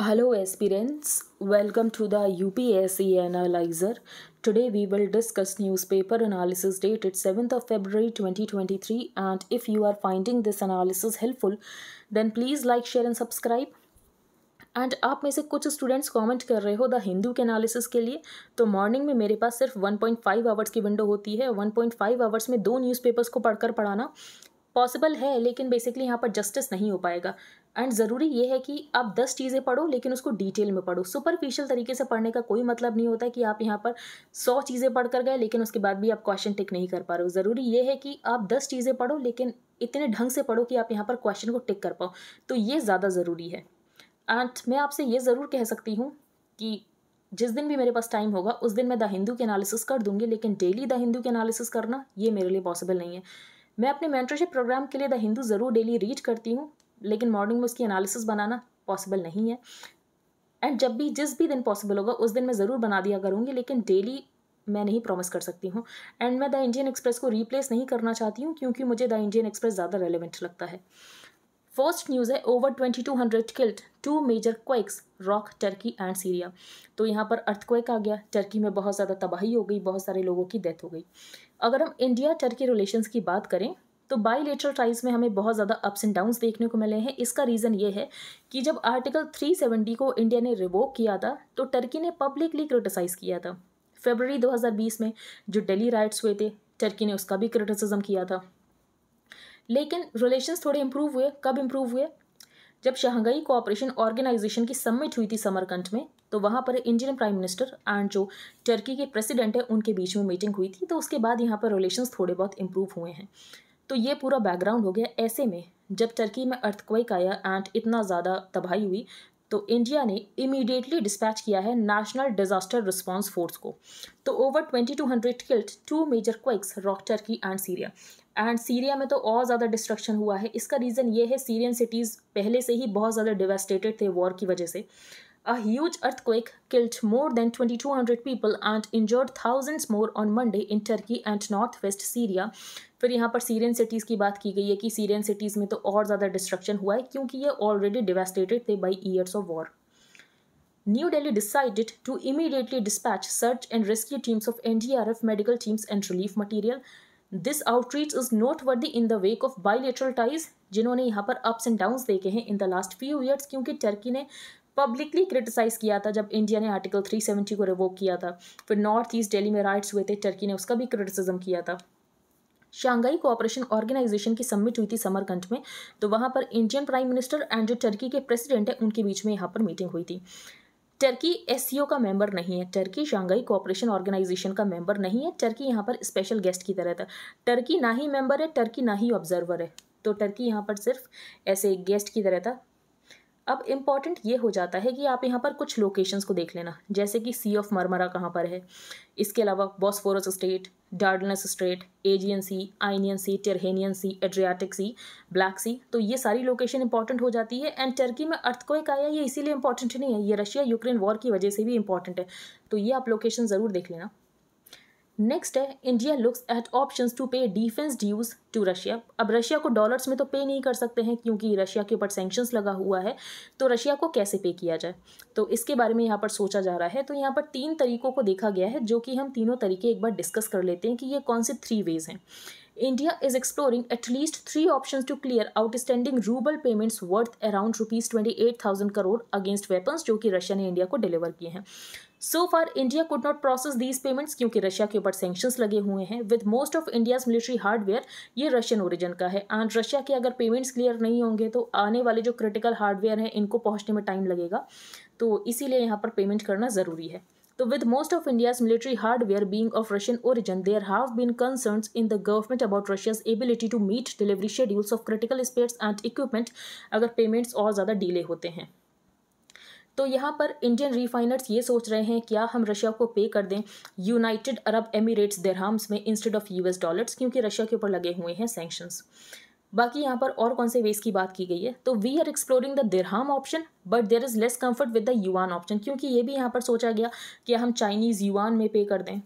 Hello aspirants, welcome to the UPSC Analyzer. Today we will discuss newspaper analysis dated 7th of February 2023 and if you are finding this analysis helpful then please like, share and subscribe. And आप में से कुछ students comment कर रहे हो the Hindu के analysis के लिए तो मॉर्निंग में मेरे पास सिर्फ 1.5 आवर्स की विंडो होती है 1.5 आवर्स में दो न्यूज़पेपर्स को पढ़कर पढ़ाना पॉसिबल है लेकिन बेसिकली यहाँ पर जस्टिस नहीं हो पाएगा एंड ज़रूरी ये है कि आप दस चीज़ें पढ़ो लेकिन उसको डिटेल में पढ़ो सुपरफिशियल तरीके से पढ़ने का कोई मतलब नहीं होता कि आप यहाँ पर सौ चीज़ें पढ़ कर गए लेकिन उसके बाद भी आप क्वेश्चन टिक नहीं कर पा रहे हो ज़रूरी ये है कि आप दस चीज़ें पढ़ो लेकिन इतने ढंग से पढ़ो कि आप यहाँ पर क्वेश्चन को टिक कर पाओ तो ये ज़्यादा ज़रूरी है एंड मैं आपसे ये ज़रूर कह सकती हूँ कि जिस दिन भी मेरे पास टाइम होगा उस दिन मैं द हिंदू के एनालिसिस कर दूंगी लेकिन डेली द हिंदू के एनालिसिस करना ये मेरे लिए पॉसिबल नहीं है मैं अपने मेंटरशिप प्रोग्राम के लिए द हिंदू ज़रूर डेली रीड करती हूँ लेकिन मॉर्निंग में उसकी एनालिसिस बनाना पॉसिबल नहीं है एंड जब भी जिस भी दिन पॉसिबल होगा उस दिन मैं ज़रूर बना दिया करूँगी लेकिन डेली मैं नहीं प्रॉमिस कर सकती हूँ एंड मैं द इंडियन एक्सप्रेस को रिप्लेस नहीं करना चाहती हूँ क्योंकि मुझे द इंडियन एक्सप्रेस ज़्यादा रेलिवेंट लगता है फर्स्ट न्यूज़ है over twenty two hundred killed two major quakes rock Turkey and Syria तो यहाँ पर अर्थक्वेक आ गया टर्की में बहुत ज़्यादा तबाही हो गई बहुत सारे लोगों की डेथ हो गई अगर हम इंडिया टर्की रिलेशंस की बात करें तो बाईलेटरल ट्राइज में हमें बहुत ज़्यादा अप्स एंड डाउन्स देखने को मिले हैं इसका रीज़न ये है कि जब आर्टिकल थ्री सेवेंटी को इंडिया ने रिवोक किया था तो टर्की ने पब्लिकली क्रिटिसाइज़ किया था फेबररी बीस में जो डेली राइट्स हुए थे टर्की ने उसका भी क्रिटिसिज्म किया था लेकिन रिलेशंस थोड़े इम्प्रूव हुए कब इम्प्रूव हुए जब शहंगई कोऑपरेशन ऑर्गेनाइजेशन की समिट हुई थी समरकंठ में तो वहाँ पर इंडियन प्राइम मिनिस्टर एंड जो टर्की के प्रेसिडेंट है उनके बीच में मीटिंग हुई थी तो उसके बाद यहाँ पर रिलेशंस थोड़े बहुत इम्प्रूव हुए हैं तो ये पूरा बैकग्राउंड हो गया ऐसे में जब टर्की में अर्थक्वेक आया एंड इतना ज़्यादा तबाही हुई तो इंडिया ने इमीडिएटली डिस्पैच किया है नेशनल डिजास्टर रिस्पांस फोर्स को तो over twenty two hundred killed two major quakes rock Turkey and Syria and Syria में तो और ज़्यादा डिस्ट्रक्शन हुआ है इसका रीज़न ये है सीरियन सिटीज़ पहले से ही बहुत ज़्यादा डिवेस्टेटेड थे वॉर की वजह से A huge earthquake killed more than 2,200 people and injured thousands more on Monday in Turkey and northwest Syria. फिर यहाँ पर सीरियन सिटीज़ की बात की गई है कि सीरियन सिटीज़ में तो और ज़्यादा डिस्ट्रक्शन हुआ है क्योंकि ये ऑलरेडी डिवेस्टेटेड थे by years of war New Delhi decided to immediately dispatch search and rescue teams of N D R F medical teams and relief material this outreach is not worthy in the wake of bilateral ties जिन्होंने यहाँ पर ups and down देखे हैं in the last few years क्योंकि Turkey ने publicly criticise किया था जब इंडिया ने आर्टिकल 370 को रिवोक किया था फिर नॉर्थ ईस्ट डेली में राइट्स हुए थे टर्की ने उसका भी क्रिटिसिज्म किया था शांघाई कोऑपरेशन ऑर्गेनाइजेशन की समिट हुई थी समरकंड में तो वहाँ पर इंडियन प्राइम मिनिस्टर एंड जो टर्की के प्रेसिडेंट हैं उनके बीच में यहाँ पर मीटिंग हुई थी टर्की एस का मेंबर नहीं है टर्की शांघाई कोऑपरेशन ऑर्गेनाइजेशन का मेंबर नहीं है टर्की यहाँ पर स्पेशल गेस्ट की तरह था टर्की ना ही मेंबर है टर्की ना ही ऑब्जर्वर है तो टर्की यहाँ पर सिर्फ ऐसे गेस्ट की तरह था अब इम्पॉर्टेंट ये हो जाता है कि आप यहाँ पर कुछ लोकेशंस को देख लेना जैसे कि सी ऑफ मरमरा कहाँ पर है इसके अलावा Bosphorus Strait Dardanelles Strait Aegean Sea Ionian Sea Tyrrhenian Sea Adriatic Sea Black Sea तो ये सारी लोकेशन इंपॉर्टेंट हो जाती है एंड टर्की में अर्थक्वेक आया ये इसीलिए इंपॉर्टेंट नहीं है ये रशिया यूक्रेन वॉर की वजह से भी इंपॉर्टेंट है तो ये आप लोकेशन ज़रूर देख लेना नेक्स्ट है India looks at options to pay defence dues to Russia अब रशिया को डॉलर्स में तो पे नहीं कर सकते हैं क्योंकि रशिया के ऊपर सेंक्शंस लगा हुआ है तो रशिया को कैसे पे किया जाए तो इसके बारे में यहाँ पर सोचा जा रहा है तो यहाँ पर तीन तरीकों को देखा गया है जो कि हम तीनों तरीके एक बार डिस्कस कर लेते हैं कि ये कौन से थ्री वेज हैं India is exploring at least three option to clear outstanding rouble payments worth around rupees twenty eight thousand crore against weapons जो कि रशिया ने इंडिया को डिलीवर किए हैं so far India could not process these payments क्योंकि Russia के ऊपर sanctions लगे हुए हैं with most of India's military hardware ये रशियन ओरिजन का है एंड रशिया के अगर पेमेंट्स क्लियर नहीं होंगे तो आने वाले जो क्रिटिकल हार्डवेयर हैं इनको पहुंचने में टाइम लगेगा तो इसीलिए यहाँ पर पेमेंट करना ज़रूरी है तो with most of India's military hardware being of Russian origin there have been concern in the government about Russia's ability to meet delivery schedules of critical spares and equipment अगर पेमेंट्स और ज़्यादा delay होते हैं तो यहाँ पर Indian refiners ये सोच रहे हैं क्या हम रशिया को पे कर दें यूनाइटेड अरब एमिरेट्स देरहाम्स में इंस्टेड ऑफ यूएस डॉलर्स क्योंकि रशिया के ऊपर लगे हुए हैं सेंक्शन बाकी यहाँ पर और कौन से वेस की बात की गई है तो we are exploring the dirham option but there is less comfort with the yuan option क्योंकि ये भी यहाँ पर सोचा गया कि हम चाइनीज़ युवान में पे कर दें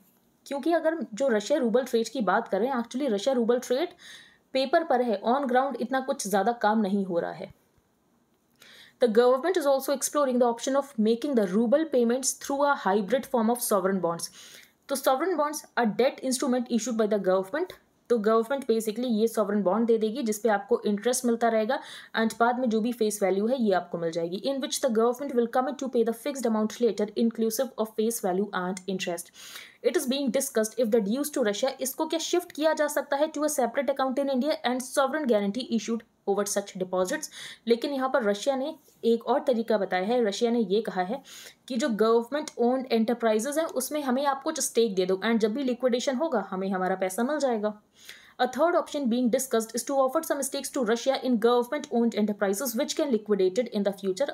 क्योंकि अगर जो रशिया रूबल ट्रेड की बात करें actually Russia rouble trade paper पर है ऑन ग्राउंड इतना कुछ ज़्यादा काम नहीं हो रहा है The government is also exploring the option of making the ruble payments through a hybrid form of sovereign bonds. तो sovereign bonds a debt instrument issued by the government तो गवर्नमेंट बेसिकली ये सॉवरन बॉन्ड दे देगी जिसपे आपको interest मिलता रहेगा and बाद में जो भी फेस वैल्यू है ये आपको मिल जाएगी in which the government will commit to pay the fixed amount later inclusive of face value and interest it is being discussed if the dues to Russia इसको क्या शिफ्ट किया जा सकता है to a separate account in India and sovereign guarantee issued over such deposits लेकिन यहाँ पर Russia ने एक और तरीका बताया है रशिया ने ये कहा है कि जो गवर्नमेंट ओन्ड एंटरप्राइजेज हैं उसमें हमें आप कुछ स्टेक दे दो एंड जब भी लिक्विडेशन होगा हमें हमारा पैसा मिल जाएगा a third option being discussed is to offer some stakes to Russia in government owned enterprises which can liquidated in the future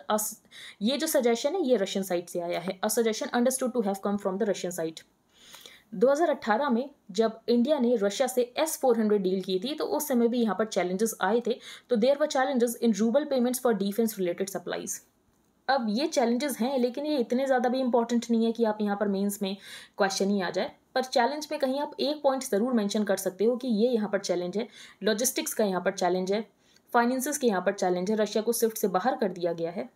ये जो सजेशन है ये रशियन साइड से आया है a suggestion understood to have come from the Russian side 2018 में जब India ने रशिया से एस फोर हंड्रेड डील की थी तो उस समय भी यहाँ पर चैलेंजेस आए थे तो there were challenges in rouble payments for defence related supplies अब ये चैलेंजेस हैं लेकिन ये इतने ज़्यादा भी इंपॉर्टेंट नहीं है कि आप यहाँ पर मेंस में क्वेश्चन ही आ जाए पर चैलेंज में कहीं आप एक पॉइंट ज़रूर मेंशन कर सकते हो कि ये यहाँ पर चैलेंज है लॉजिस्टिक्स का यहाँ पर चैलेंज है फाइनेंसिस के यहाँ पर चैलेंज है रशिया को स्विफ्ट से बाहर कर दिया गया है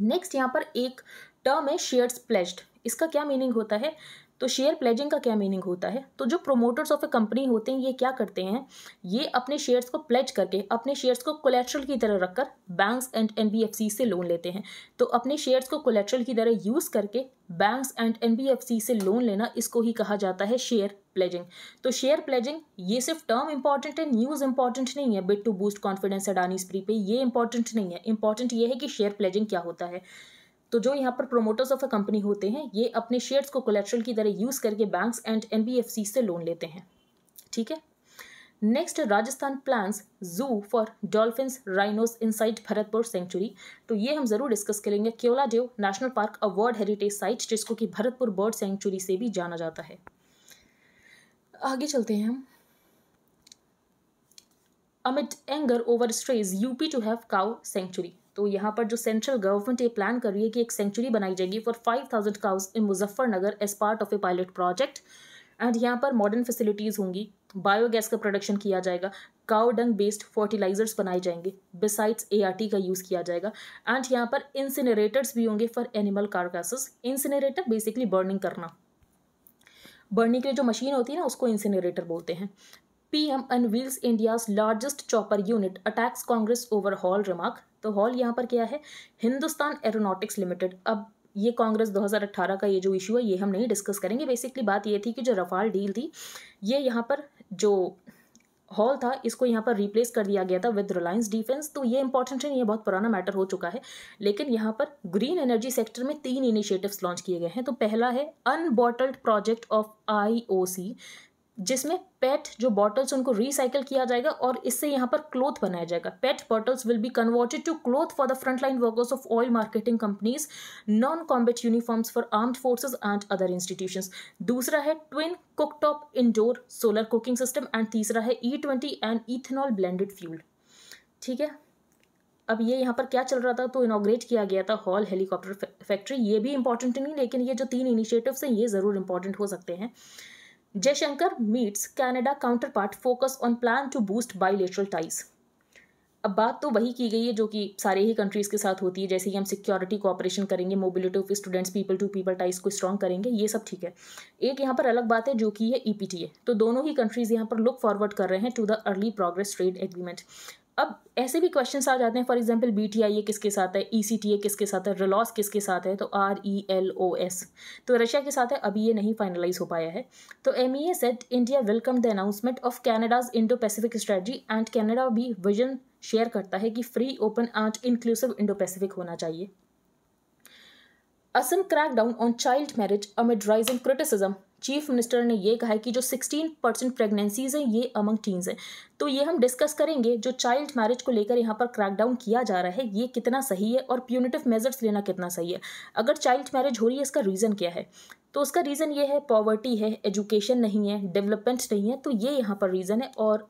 नेक्स्ट यहाँ पर एक टर्म है शेयर्स प्लेस्ड इसका क्या मीनिंग होता है तो शेयर प्लेजिंग का क्या मीनिंग होता है तो जो प्रोमोटर्स ऑफ ए कंपनी होते हैं ये क्या करते हैं ये अपने शेयर्स को प्लेज करके अपने शेयर्स को कोलेट्रल की तरह रखकर बैंक्स एंड एन से लोन लेते हैं तो अपने शेयर्स को कोलेट्रल की तरह यूज़ करके बैंक्स एंड एन से लोन लेना इसको ही कहा जाता है शेयर प्लेजिंग तो शेयर प्लेजिंग ये सिर्फ टर्म इंपॉर्टेंट है न्यूज़ इंपॉर्टेंट नहीं है bid to boost confidence Adani spree पे ये इंपॉर्टेंट नहीं है इंपॉर्टेंट ये है कि शेयर प्लेजिंग क्या होता है तो जो यहाँ पर प्रोमोटर्स ऑफ अ कंपनी होते हैं ये अपने शेयर्स को कोलेट्रल की तरह यूज़ करके बैंक्स एंड एनबीएफसी से लोन लेते हैं ठीक है next Rajasthan plans zoo for dolphins rhinos inside Bharatpur sanctuary तो ये हम ज़रूर डिस्कस करेंगे Keoladeo national park a world heritage site जिसको कि भरतपुर बर्ड सेंचुरी से भी जाना जाता है आगे चलते हैं हम amid anger over strays UP to have cow sanctuary तो यहाँ पर जो सेंट्रल गवर्नमेंट ये प्लान कर रही है कि एक सेंचुरी बनाई जाएगी for five thousand cows in Muzaffarnagar as part of a pilot project and यहाँ पर मॉडर्न फैसिलिटीज़ होंगी बायोगैस का प्रोडक्शन किया जाएगा काउडंग बेस्ड फर्टिलाइजर्स बनाए जाएंगे बिसाइड्स ए का यूज़ किया जाएगा एंड यहाँ पर इंसिनरेटर्स भी होंगे for animal carcasses incinerator basically burning करना बर्निंग के लिए जो मशीन होती है ना उसको इंसिनरेटर बोलते हैं wheels unveils largest chopper unit attacks attacks over HAL remark तो हॉल यहाँ पर क्या है हिंदुस्तान एरोनॉटिक्स लिमिटेड अब ये कांग्रेस 2018 का ये जो इशू है ये हम नहीं डिस्कस करेंगे बेसिकली बात ये थी कि जो रफाल डील थी ये यहाँ पर जो हॉल था इसको यहाँ पर रिप्लेस कर दिया गया था विद रिलायंस डिफेंस तो ये इंपॉर्टेंट है ये बहुत पुराना मैटर हो चुका है लेकिन यहाँ पर ग्रीन एनर्जी सेक्टर में तीन इनिशिएटिव्स लॉन्च किए गए हैं तो पहला है अनबॉटल्ड प्रोजेक्ट ऑफ आईओसी जिसमें पेट जो बॉटल्स उनको रिसाइकल किया जाएगा और इससे यहाँ पर क्लोथ बनाया जाएगा PET bottles will be converted to cloth for the frontline workers of oil marketing companies non combat uniforms for armed forces and other institutions दूसरा है twin cooktop indoor solar cooking system and तीसरा है E twenty and ethanol blended fuel ठीक है अब ये यहाँ पर क्या चल रहा था तो इनाग्रेट किया गया था हॉल हेलीकॉप्टर फैक्ट्री ये भी इंपॉर्टेंट नहीं लेकिन ये जो तीन इनिशिएटिव्स हैं ये ज़रूर इंपॉर्टेंट हो सकते हैं Jaishankar meets meets counterpart focus on plan to boost bilateral ties अब बात तो वही की गई है जो कि सारे ही कंट्रीज़ के साथ होती है जैसे ही हम सिक्योरिटी कोऑपरेशन करेंगे mobility of students people to people ties को स्ट्रॉन्ग करेंगे ये सब ठीक है एक यहाँ पर अलग बात है जो कि है ई e तो दोनों ही कंट्रीज़ यहाँ पर लुक फॉरवर्ड कर रहे हैं to the early progress trade agreement अब ऐसे भी क्वेश्चन आ जाते हैं for example B T I A किसके साथ है ई सी टी ए किसके साथ है रलॉस किसके साथ है तो R E L O S तो रशिया के साथ है अभी ये नहीं फाइनलाइज हो पाया है तो M E A said India welcome the announcement of Canada's Indo Pacific strategy and Canada भी विजन शेयर करता है कि free open and inclusive Indo Pacific होना चाहिए Assam crackdown on child marriage amid rising criticism chief minister ने ये कहा है कि जो 16 परसेंट प्रेगनेंसीज हैं ये अमंग टीन्स हैं तो ये हम डिस्कस करेंगे जो चाइल्ड मैरिज को लेकर यहाँ पर क्रैकडाउन किया जा रहा है ये कितना सही है और प्यूनिटिव मेजर्स लेना कितना सही है अगर चाइल्ड मैरिज हो रही है इसका रीज़न क्या है तो उसका रीज़न ये है पॉवर्टी है एजुकेशन नहीं है डेवलपमेंट नहीं है तो ये यहाँ पर रीज़न है और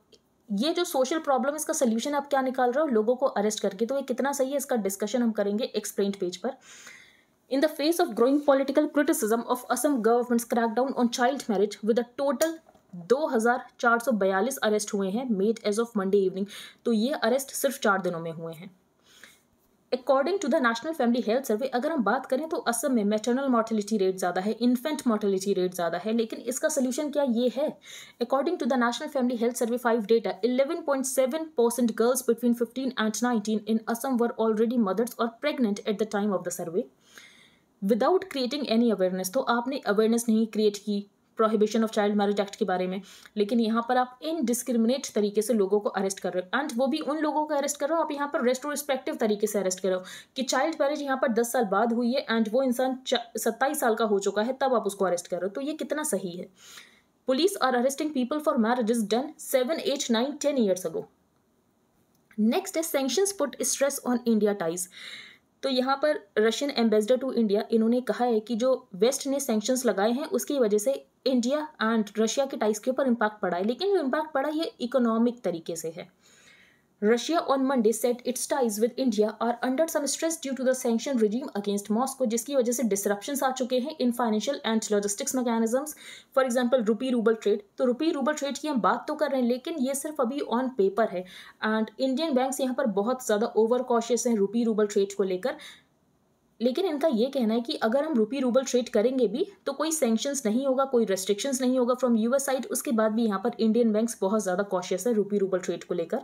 ये जो सोशल प्रॉब्लम इसका सोल्यूशन आप क्या निकाल रहे हो लोगों को अरेस्ट करके तो ये कितना सही है इसका डिस्कशन हम करेंगे एक्सप्लेन पेज पर In the face of growing political criticism of Assam government's crackdown on child marriage with a total 2442 arrest हुए हैं made as of Monday evening तो ये अरेस्ट सिर्फ चार दिनों में हुए हैं according to the National Family Health Survey अगर हम बात करें तो असम में मेटर्नल मॉर्टिलिटी रेट ज़्यादा है इन्फेंट मॉर्टिलिटी रेट ज़्यादा है लेकिन इसका सोल्यूशन क्या ये है according to the National Family Health Survey five data eleven point seven percent girls between fifteen and nineteen in Assam were already mothers और pregnant at the time of the survey without creating any awareness तो आपने awareness नहीं create की prohibition of child marriage act के बारे में लेकिन यहाँ पर आप इनडिस्क्रिमिनेट तरीके से लोगों को अरेस्ट कर रहे हो एंड वो भी उन लोगों को अरेस्ट कर रहे हो आप यहाँ पर रेस्ट्रोस्पेक्टिव तरीके से अरेस्ट कर रहे हो कि चाइल्ड मैरिज यहाँ पर दस साल बाद हुई है एंड वो इंसान सत्ताईस साल का हो चुका है तब आप उसको अरेस्ट कर रहे हो तो ये कितना सही है police are arresting people for marriage is done seven eight nine ten years ago next है sanctions put stress on India ties तो यहाँ पर रशियन एम्बेसडर टू इंडिया इन्होंने कहा है कि जो वेस्ट ने सेंक्शंस लगाए हैं उसकी वजह से इंडिया एंड रशिया के टाइस के ऊपर इम्पैक्ट पड़ा है लेकिन जो इम्पैक्ट पड़ा ये इकोनॉमिक तरीके से है Russia on Monday said its ties with India are under some stress due to the sanction regime against Moscow जिसकी वजह से डिसरप्शन आ चुके हैं in financial and logistics mechanisms for example rupee rouble trade तो रुपी रूबल ट्रेड की हम बात तो कर रहे हैं लेकिन ये सिर्फ अभी ऑन पेपर है एंड इंडियन बैंक यहाँ पर बहुत ज़्यादा ओवर कॉशियस हैं रुपी रूबल ट्रेड को लेकर लेकिन इनका ये कहना है कि अगर हम रुपी रूबल ट्रेड करेंगे भी तो कोई सेंक्शंस नहीं होगा कोई रेस्ट्रिक्शंस नहीं होगा फ्रॉम यूएस साइड उसके बाद भी यहाँ पर इंडियन बैंक्स बहुत ज़्यादा कॉशियस है रुपी रूबल ट्रेड को लेकर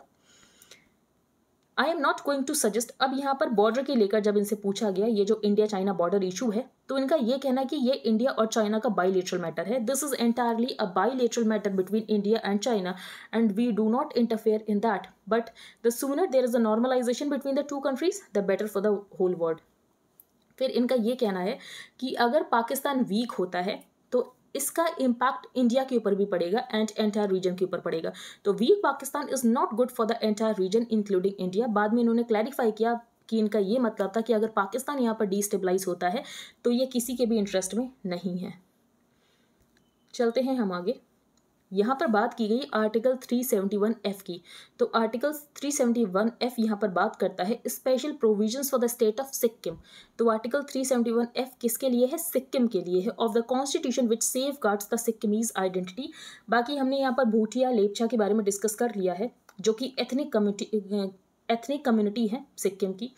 I am not going to suggest अब यहाँ पर बॉर्डर के लेकर जब इनसे पूछा गया ये जो इंडिया चाइना बॉर्डर इशू है तो इनका ये कहना कि ये इंडिया और चाइना का बाईलेटरल मैटर है this is entirely a bilateral matter between India and China and we do not interfere in that but the sooner there is a normalisation between the two countries the better for the whole world फिर इनका ये कहना है कि अगर Pakistan week होता है इसका इम्पैक्ट इंडिया के ऊपर भी पड़ेगा एंड एंटायर रीजन के ऊपर पड़ेगा तो weak Pakistan is not good for the entire region including India बाद में इन्होंने क्लैरिफाई किया कि इनका ये मतलब था कि अगर पाकिस्तान यहाँ पर डिस्टेबलाइज होता है तो ये किसी के भी इंटरेस्ट में नहीं है चलते हैं हम आगे यहाँ पर बात की गई आर्टिकल 371 एफ की तो आर्टिकल 371 एफ यहाँ पर बात करता है special provisions for the state of Sikkim तो आर्टिकल 371 एफ किसके लिए है सिक्किम के लिए है of the constitution which safeguards the Sikkimese identity बाकी हमने यहाँ पर भूठिया लेपचा के बारे में डिस्कस कर लिया है जो कि एथनिक कम्युनिटी एथनिक कम्युनिटी है सिक्किम की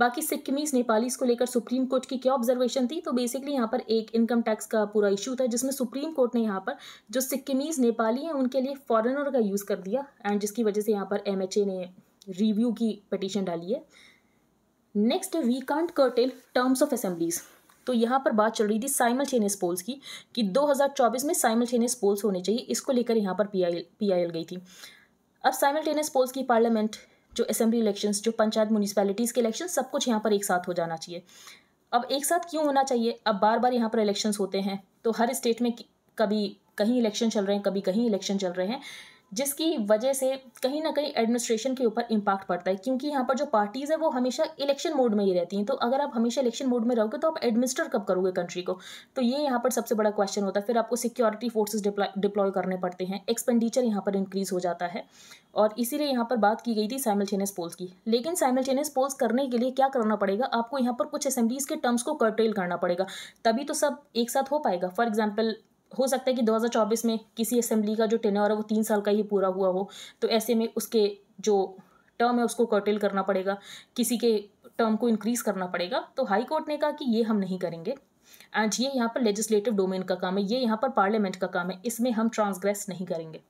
बाकी सिक्किमीज नेपालीज को लेकर सुप्रीम कोर्ट की क्या ऑब्जर्वेशन थी तो बेसिकली यहाँ पर एक इनकम टैक्स का पूरा इशू था जिसमें सुप्रीम कोर्ट ने यहाँ पर जो सिक्किमीज नेपाली हैं उनके लिए फॉरेनर का यूज़ कर दिया एंड जिसकी वजह से यहाँ पर एम ने रिव्यू की पटिशन डाली है next we can't curtail terms of assemblies तो यहाँ पर बात चल रही थी साइमल चेनिस पोल्स की कि 2024 में साइमल चेनिस पोल्स होने चाहिए इसको लेकर यहाँ पर पी आई गई थी अब साइमल टेनिस पोल्स की पार्लियामेंट जो असेंबली इलेक्शन जो पंचायत म्यूनिसपैलिटीज़ के इलेक्शन सब कुछ यहाँ पर एक साथ हो जाना चाहिए अब एक साथ क्यों होना चाहिए अब बार बार यहाँ पर इलेक्शंस होते हैं तो हर स्टेट में कभी कहीं इलेक्शन चल रहे हैं कभी कहीं इलेक्शन चल रहे हैं जिसकी वजह से कहीं ना कहीं एडमिनिस्ट्रेशन के ऊपर इम्पैक्ट पड़ता है क्योंकि यहाँ पर जो पार्टीज़ है वो हमेशा इलेक्शन मोड में ही रहती हैं तो अगर आप हमेशा इलेक्शन मोड में रहोगे तो आप एडमिनिस्टर कब करोगे कंट्री को तो ये यहाँ पर सबसे बड़ा क्वेश्चन होता है फिर आपको सिक्योरिटी फोर्सेज डिप्लॉय करने पड़ते हैं एक्सपेंडिचर यहाँ पर इंक्रीज़ हो जाता है और इसीलिए यहाँ पर बात की गई थी साइमल्टेनियस पोल्स की लेकिन साइमल्टेनियस पोल्स करने के लिए क्या करना पड़ेगा आपको यहाँ पर कुछ असेंबलीज के टर्म्स को कर्टेल करना पड़ेगा तभी तो सब एक साथ हो पाएगा फॉर एग्जाम्पल हो सकता है कि 2024 में किसी असेंबली का जो टेनर है वो तीन साल का ही पूरा हुआ हो तो ऐसे में उसके जो टर्म है उसको कर्टेल करना पड़ेगा किसी के टर्म को इंक्रीज़ करना पड़ेगा तो हाई कोर्ट ने कहा कि ये हम नहीं करेंगे एंड ये यहाँ पर लेजिस्लेटिव डोमेन का काम है ये यहाँ पर पार्लियामेंट का काम है इसमें हम ट्रांसग्रेस नहीं करेंगे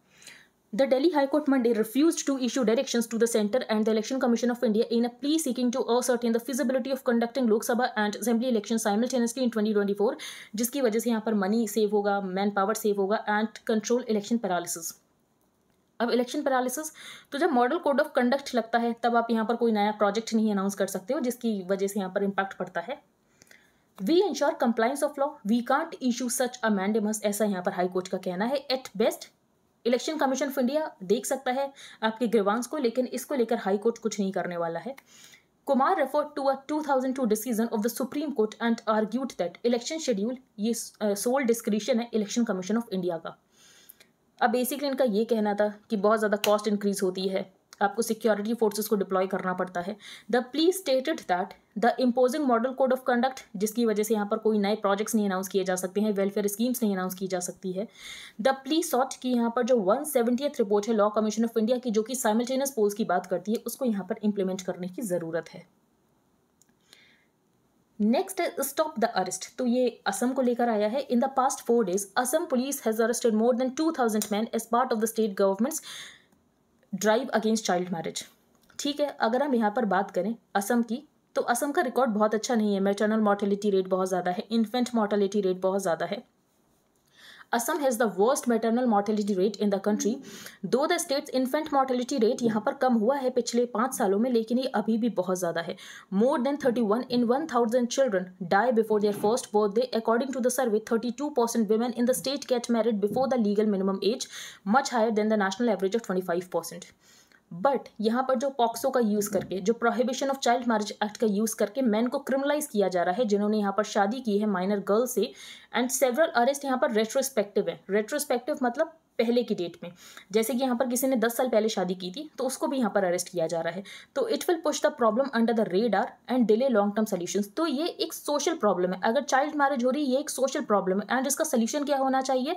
The Delhi High Court Monday refused to issue directions to the Centre and the Election Commission of India in a plea seeking to ascertain the feasibility of conducting Lok Sabha and Assembly elections simultaneously in 2024, जिसकी वजह से यहाँ पर money save होगा manpower save होगा and control election paralysis. अब election paralysis तो जब मॉडल कोड ऑफ कंडक्ट लगता है तब आप यहाँ पर कोई नया प्रोजेक्ट नहीं अनाउंस कर सकते हो जिसकी वजह से यहाँ पर इम्पैक्ट पड़ता है we ensure compliance of law we can't issue such a mandamus ऐसा यहाँ पर हाईकोर्ट का कहना है at best election commission of India देख सकता है आपके ग्रीवांस को लेकिन इसको लेकर हाई कोर्ट कुछ नहीं करने वाला है Kumar refer to a 2002 decision of the supreme court and argued that election schedule ये सोल डिस्क्रिप्शन है इलेक्शन कमीशन ऑफ इंडिया का अब बेसिकली इनका ये कहना था कि बहुत ज़्यादा कॉस्ट इंक्रीज होती है आपको सिक्योरिटी फोर्सेस को डिप्लॉय करना पड़ता है the plea stated that the imposing model code of conduct जिसकी वजह से यहाँ पर कोई नए प्रोजेक्ट्स नहीं अनाउंस किए जा सकते हैं वेलफेयर स्कीम्स नहीं अनाउंस की जा सकती है द प्लीज सॉट की यहाँ पर जो वन सेवेंटी रिपोर्ट है लॉ कमीशन ऑफ इंडिया की जो कि साइमल्टेनियस पोल्स की बात करती है उसको यहाँ पर इम्प्लीमेंट करने की ज़रूरत है नेक्स्ट स्टॉप द अरेस्ट तो ये असम को लेकर आया है in the past four days Assam police has arrested more than two thousand man as part of the state government's drive against child marriage ठीक है अगर हम यहाँ पर बात करें असम की तो असम का रिकॉर्ड बहुत अच्छा नहीं है मेटर्नल मॉर्टेलिटी रेट बहुत ज़्यादा है इन्फेंट मॉर्टेलिटी रेट बहुत ज़्यादा है Assam has the worst maternal mortality rate in the country though the state's infant mortality rate यहाँ पर कम हुआ है पिछले पाँच सालों में लेकिन ये अभी भी बहुत ज़्यादा है more than thirty one in one thousand children die before their first birthday according to the survey thirty two percent women in the state get married before the legal minimum age much higher than the national average of twenty five percent but यहाँ पर जो POCSO का use करके जो prohibition of child marriage act का use करके man को criminalise किया जा रहा है जिन्होंने यहाँ पर शादी की है माइनर गर्ल से एंड सेवरल अरेस्ट यहाँ पर रेट्रोस्पेक्टिव है रेट्रोस्पेक्टिव मतलब पहले की डेट में जैसे कि यहाँ पर किसी ने दस साल पहले शादी की थी तो उसको भी यहाँ पर अरेस्ट किया जा रहा है तो it will push the problem under the radar and delay long term solution तो ये एक सोशल प्रॉब्लम है अगर चाइल्ड मैरिज हो रही है ये एक सोशल प्रॉब्लम है एंड इसका सोल्यूशन क्या होना चाहिए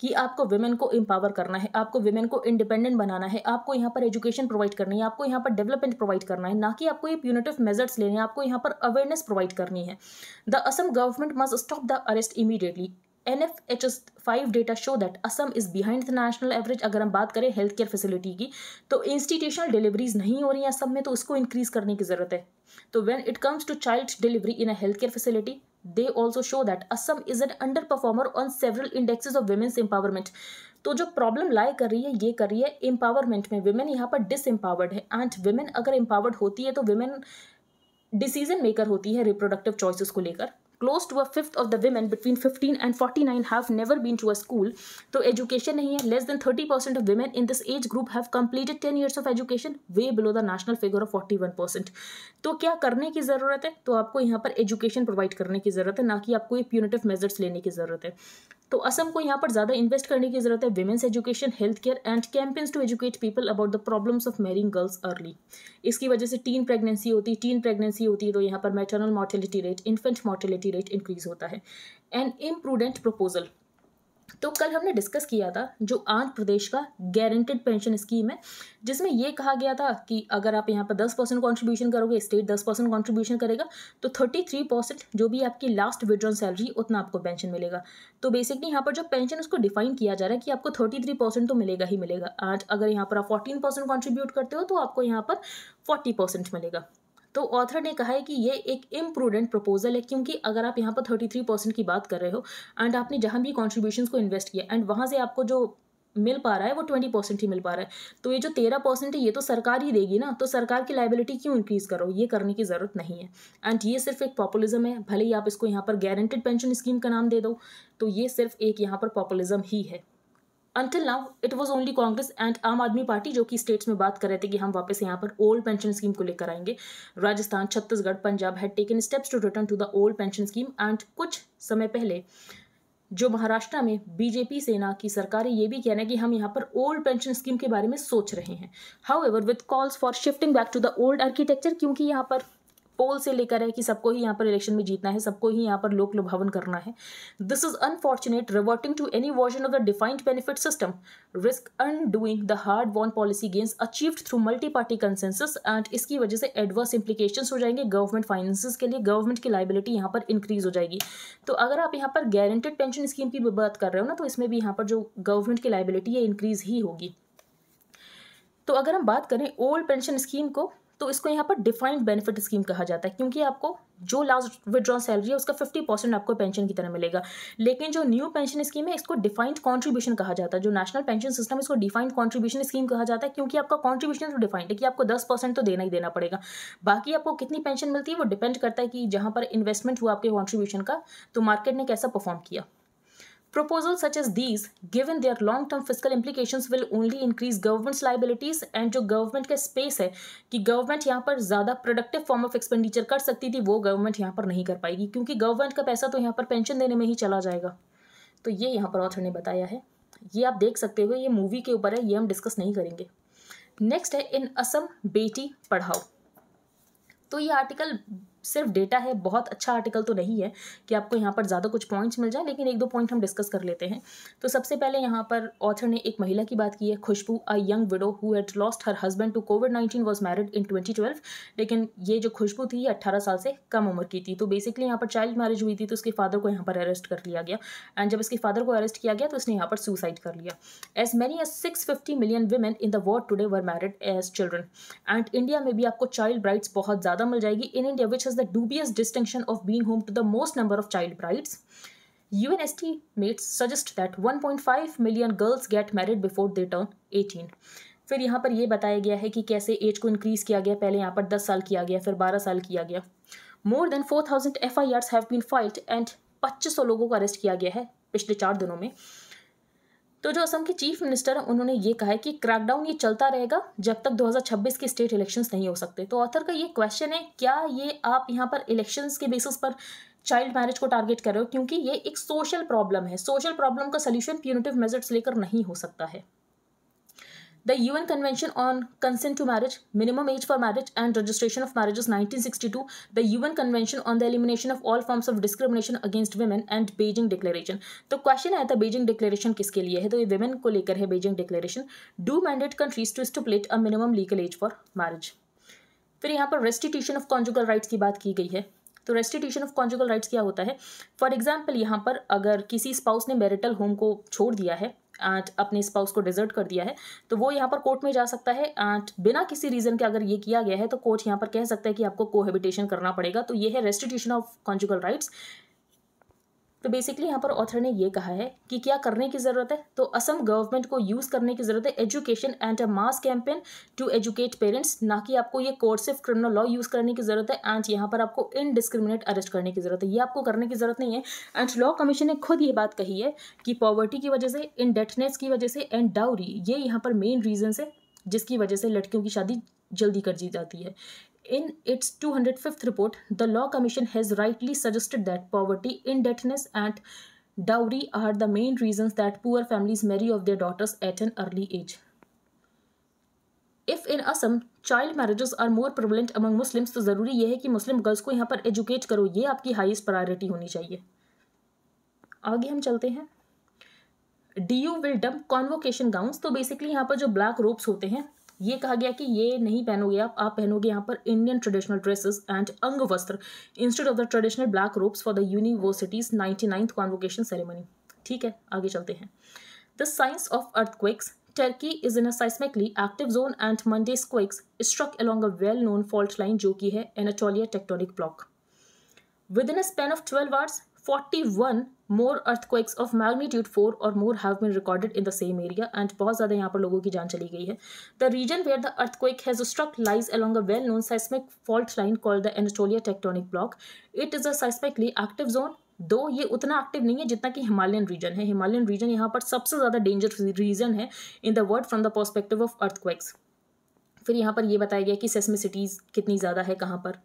कि आपको वुमेन को एम्पावर करना है आपको वुमेन को इंडिपेंडेंट बनाना है आपको यहाँ पर एजुकेशन प्रोवाइड करनी है आपको यहाँ पर डेवलपमेंट प्रोवाइड करना है ना कि आपको ये प्यूनिटिव मेजर्स लेने हैं आपको यहाँ पर अवेयरनेस प्रोवाइड करनी है the Assam government must stop the arrest immediately N F H S five data show that Assam is behind the national average अगर हम बात करें हेल्थ केयर फैसिलिटी की तो इंस्टीट्यूशनल डिलीवरीज नहीं हो रही हैं असम में तो उसको इंक्रीज़ करने की ज़रूरत है तो when it comes to child delivery in a health care facility they also show that Assam is an under performer on several indexes of women's empowerment तो जो प्रॉब्लम लाई कर रही है ये कर रही है एम्पावरमेंट में वेमेन यहाँ पर डिस एम्पावर्ड है एंड वेमेन अगर एम्पावर्ड होती है तो वेमेन डिसीजन मेकर होती है रिप्रोडक्टिव चॉइसिस को लेकर close to a fifth of the women between fifteen and forty nine have never been to a school तो एजुकेशन नहीं है less than thirty percent of women in this age group have completed ten years of education way below the national figure of forty one percent तो क्या करने की ज़रूरत है तो आपको यहाँ पर एजुकेशन प्रोवाइड करने की ज़रूरत है ना कि आपको ये प्यूनिटिव मेजर्स लेने की ज़रूरत है तो असम को यहाँ पर ज़्यादा इन्वेस्ट करने की ज़रूरत है women's education health care and campaigns to educate people about the problems of marrying girls early इसकी वजह से टीन प्रेगनेंसी होती है टीन प्रेगनेंसी होती है तो यहाँ पर maternal mortality rate infant mortality rate increase होता है एन इम्प्रूडेंट प्रपोजल तो कल हमने डिस्कस किया था जो आंध्र प्रदेश का गारंटेड पेंशन स्कीम है जिसमें यह कहा गया था कि अगर आप यहाँ पर दस परसेंट कॉन्ट्रीब्यूशन करोगे स्टेट दस परसेंट कॉन्ट्रीब्यूशन करेगा तो थर्टी थ्री परसेंट जो भी आपकी लास्ट विड्रॉन सैलरी उतना आपको पेंशन मिलेगा तो बेसिकली यहाँ पर जो पेंशन उसको डिफाइन किया जा रहा है कि आपको थर्टी थ्री परसेंट तो मिलेगा ही मिलेगा आज अगर यहाँ पर आप फोर्टीन परसेंट कॉन्ट्रीब्यूट करते हो तो आपको यहाँ पर फोर्टी परसेंट मिलेगा तो ऑथर ने कहा है कि ये एक इम्प्रूडेंट प्रपोजल है क्योंकि अगर आप यहाँ पर थर्टी थ्री परसेंट की बात कर रहे हो एंड आपने जहाँ भी कॉन्ट्रीब्यूशन को इन्वेस्ट किया एंड वहाँ से आपको जो मिल पा रहा है वो ट्वेंटी परसेंट ही मिल पा रहा है तो ये जो तेरह परसेंट है ये तो सरकार ही देगी ना तो सरकार की लाइबिलिटी क्यों इंक्रीज करो ये करने की ज़रूरत नहीं है एंड ये सिर्फ एक पॉपुलिज्म है भले ही आप इसको यहाँ पर गारंटेड पेंशन स्कीम का नाम दे दो तो ये सिर्फ एक यहाँ पर पॉपुलिज्म ही है until now it was only Congress and Aam Aadmi party जो कि स्टेट्स में बात कर रहे थे कि हम वापस यहाँ पर ओल्ड पेंशन स्कीम को लेकर आएंगे Rajasthan Chhattisgarh Punjab had taken steps to return to the old pension scheme and कुछ समय पहले जो महाराष्ट्र में बीजेपी सेना की सरकार है ये भी कहना है कि हम यहाँ पर ओल्ड पेंशन स्कीम के बारे में सोच रहे हैं however with calls for shifting back to the old architecture क्योंकि यहाँ पर पोल से लेकर है कि सबको ही यहाँ पर इलेक्शन में जीतना है सबको ही यहाँ पर लोक लुभावन करना है this is unfortunate reverting to any version of the defined benefit system risk doing the hard won policy gains achieved through multi party consensus and इसकी वजह से एडवर्स इंप्लीकेशन हो जाएंगे गवर्नमेंट फाइनेंसिस के लिए गवर्नमेंट की लाइबिलिटी यहाँ पर इंक्रीज हो जाएगी तो अगर आप यहाँ पर गारंटेड पेंशन स्कीम की बात कर रहे हो ना तो इसमें भी यहाँ पर जो गवर्नमेंट की लाइबिलिटी है इंक्रीज ही होगी तो अगर हम बात करें ओल्ड पेंशन स्कीम को तो इसको यहाँ पर डिफाइंड बेनिफिट स्कीम कहा जाता है क्योंकि आपको जो लास्ट विद्रॉ सैलरी है उसका फिफ्टी परसेंट आपको पेंशन की तरह मिलेगा लेकिन जो न्यू पेंशन स्कीम है इसको डिफाइंड कॉन्ट्रीब्यूशन कहा जाता है जो नेशनल पेंशन सिस्टम इसको डिफाइंड कॉन्ट्रीब्यूशन स्कीम कहा जाता है क्योंकि आपका कॉन्ट्रीब्यूशन तो डिफाइंड है कि आपको दस परसेंट तो देना ही देना पड़ेगा बाकी आपको कितनी पेंशन मिलती है वो डिपेंड करता है कि जहाँ पर इन्वेस्टमेंट हुआ आपके कॉन्ट्रीब्यूशन का तो मार्केट ने कैसा परफॉर्म किया Proposals such as these, given their long-term fiscal implications, will only increase government's liabilities and जो गवर्नमेंट का स्पेस है कि गवर्नमेंट यहाँ पर ज़्यादा प्रोडक्टिव फॉर्म ऑफ एक्सपेंडिचर कर सकती थी वो गवर्नमेंट यहाँ पर नहीं कर पाएगी क्योंकि गवर्नमेंट का पैसा तो यहाँ पर पेंशन देने में ही चला जाएगा तो ये यहाँ पर ऑथर ने बताया है ये आप देख सकते हो ये मूवी के ऊपर है ये हम डिस्कस नहीं करेंगे नेक्स्ट है इन असम बेटी पढ़ाओ तो ये आर्टिकल सिर्फ डेटा है बहुत अच्छा आर्टिकल तो नहीं है कि आपको यहाँ पर ज़्यादा कुछ पॉइंट्स मिल जाए लेकिन एक दो पॉइंट हम डिस्कस कर लेते हैं तो सबसे पहले यहाँ पर ऑथर ने एक महिला की बात की है Khushboo a young widow who had lost her husband to COVID nineteen was married in twenty twelve लेकिन ये जो खुशबू थी ये अट्ठारह साल से कम उम्र की थी तो बेसिकली यहाँ पर चाइल्ड मैरिज हुई थी तो उसके फादर को यहाँ पर अरेस्ट कर लिया गया एंड जब इसके फादर को अरेस्ट किया गया तो उसने यहाँ पर सुसाइड कर लिया as many as six fifty million women in the world today were married as children and India में भी आपको चाइल्ड राइट्स बहुत ज़्यादा मिल जाएगी इन इंडिया विच हज the dubious distinction of being home to the most number of child brides. UN estimates suggest that 1.5 million girls get married before they turn 18. फिर यहाँ पर ये बताया गया है कि कैसे एज को इंक्रीज़ किया गया पहले यहाँ पर 10 साल किया गया फिर 12 साल किया गया more than 4000 FIRs have been filed and 2500 लोगों को अरेस्ट किया गया है पिछले चार दिनों में तो जो असम के चीफ मिनिस्टर हैं उन्होंने ये कहा है कि क्रैकडाउन ये चलता रहेगा जब तक 2026 के स्टेट इलेक्शंस नहीं हो सकते तो ऑथर का ये क्वेश्चन है क्या ये आप यहाँ पर इलेक्शंस के बेसिस पर चाइल्ड मैरिज को टारगेट कर रहे हो क्योंकि ये एक सोशल प्रॉब्लम है सोशल प्रॉब्लम का सोल्यूशन प्यूनिटिव मेजर्स लेकर नहीं हो सकता है The UN Convention on Consent to Marriage, Minimum Age for Marriage and Registration of Marriages 1962, the UN Convention on the Elimination of All Forms of Discrimination Against Women and Beijing Declaration. तो question आया था Beijing declaration किसके लिए है तो ये women को लेकर है Beijing declaration do mandate countries to stipulate a minimum legal age for marriage फिर यहाँ पर रेस्टिट्यूशन ऑफ कॉन्जुगल राइट्स की बात की गई है तो रेस्टिट्यूशन ऑफ कॉन्जुगल राइट्स क्या होता है फॉर एग्जाम्पल यहाँ पर अगर किसी स्पाउस ने मैरिटल होम को छोड़ दिया है एंड अपने स्पाउस को डिजर्ट कर दिया है तो वो यहाँ पर कोर्ट में जा सकता है एंड बिना किसी रीज़न के अगर ये किया गया है तो कोर्ट यहाँ पर कह सकता है कि आपको कोहेबिटेशन करना पड़ेगा तो ये है रेस्टिट्यूशन ऑफ कॉन्जुगल राइट्स तो बेसिकली यहाँ पर ऑथर ने ये कहा है कि क्या करने की ज़रूरत है तो असम गवर्नमेंट को यूज़ करने की ज़रूरत है education and a mass campaign to educate parents ना कि आपको ये कोर्ट सिर्फ क्रिमिनल लॉ यूज़ करने की ज़रूरत है एंड यहाँ पर आपको इनडिस्क्रिमिनेट अरेस्ट करने की ज़रूरत है ये आपको करने की ज़रूरत नहीं है एंड लॉ कमीशन ने खुद ये बात कही है कि पॉवर्टी की वजह से इनडेटनेस की वजह से एंड डाउरी ये यहाँ पर मेन रीजन है जिसकी वजह से लड़कियों की शादी जल्दी कर दी जाती है in its 205th report, the Law Commission has rightly suggested that poverty, indebtedness, and dowry are the main reasons that poor families marry off their daughters at an early age. if in assam child marriages are more prevalent among muslims to zaruri ye hai ki muslim girls ko yahan par educate karo ye aapki highest priority honi chahiye aage hum chalte hain D U will don convocation gowns तो basically यहाँ पर जो black ropes होते हैं ये कहा गया कि ये नहीं पहनोगे आप आप पहनोगे यहाँ पर Indian traditional dresses and angavastra instead of the traditional black robes for the universities ninety ninth convocation ceremony ठीक है आगे चलते हैं the science of earthquakes Turkey is in a seismically active zone and Monday quakes struck along a well known fault line जो कि है Anatolia tectonic block within a span of twelve hours 41 more earthquakes of magnitude four or more have been recorded in the same area and बहुत ज़्यादा यहाँ पर लोगों की जान चली गई है the region where the earthquake has struck lies along a well known seismic fault line called the Anatolian tectonic block it is a seismically active zone though ये उतना एक्टिव नहीं है जितना कि हिमालयन रीजन है हिमालयन रीजन यहाँ पर सबसे ज़्यादा डेंजर रीजन है in the world from the perspective of earthquakes फिर यहाँ पर यह बताया गया कि सेस्मिसिटीज़ कितनी ज़्यादा है कहाँ पर